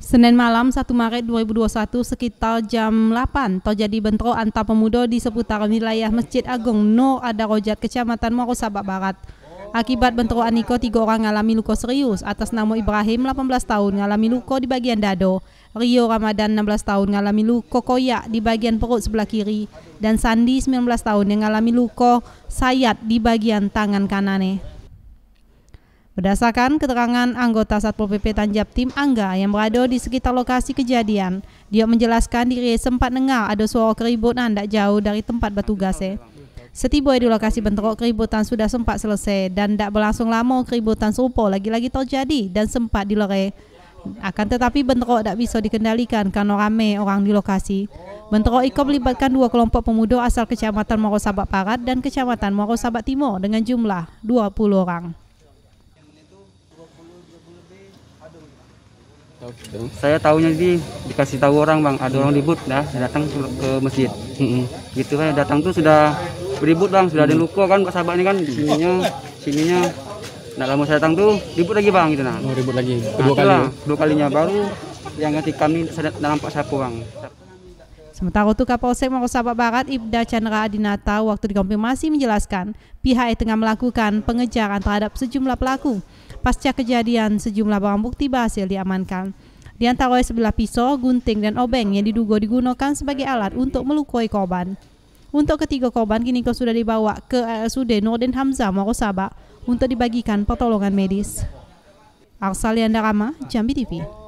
Senin malam 1 Maret 2021 sekitar jam 8 terjadi bentrok antar pemuda di seputar wilayah Masjid Agung No. Ada Adarojat Kecamatan Morosabak Barat. Akibat bentrokan Niko, tiga orang mengalami luka serius atas nama Ibrahim 18 tahun mengalami luka di bagian dado, Rio Ramadan 16 tahun mengalami luka koyak di bagian perut sebelah kiri, dan Sandi 19 tahun yang mengalami luka sayat di bagian tangan kanannya. Berdasarkan keterangan anggota Satpol PP Tanjab Tim Angga yang berada di sekitar lokasi kejadian, dia menjelaskan diri sempat dengar ada suara keributan tidak jauh dari tempat bertugas. Setiba di lokasi bentrok keributan sudah sempat selesai dan tidak berlangsung lama keributan serupa lagi-lagi terjadi dan sempat dilerai. Akan tetapi bentrok tidak bisa dikendalikan karena ramai orang di lokasi. Bentrok itu melibatkan dua kelompok pemuda asal Kecamatan Morosabak Parat dan Kecamatan Morosabak Timur dengan jumlah 20 orang. Saya tahunya di dikasih tahu orang bang, ada orang ribut dah datang ke masjid. Gitu kan datang tuh sudah ribut bang, sudah ada luka kan pak sahabat ini kan sininya sininya. Nah lama saya datang tuh ribut lagi bang gitu nah. Oh, ribut lagi. Nah, Kedua kali. Ya? Dua kalinya baru yang ganti kami saya pak sapu bang. Sementara itu Kapolsek Mangkosabak Barat Ibda Chandra Adinata waktu dikonfirmasi menjelaskan pihaknya tengah melakukan pengejaran terhadap sejumlah pelaku. Pasca kejadian sejumlah barang bukti berhasil diamankan. Di antara sebelah pisau, gunting, dan obeng yang diduga digunakan sebagai alat untuk melukai korban. Untuk ketiga korban kini kau sudah dibawa ke RSUD Norden Hamzah Marosaba untuk dibagikan pertolongan medis. Arsalian Darama, Jambi TV.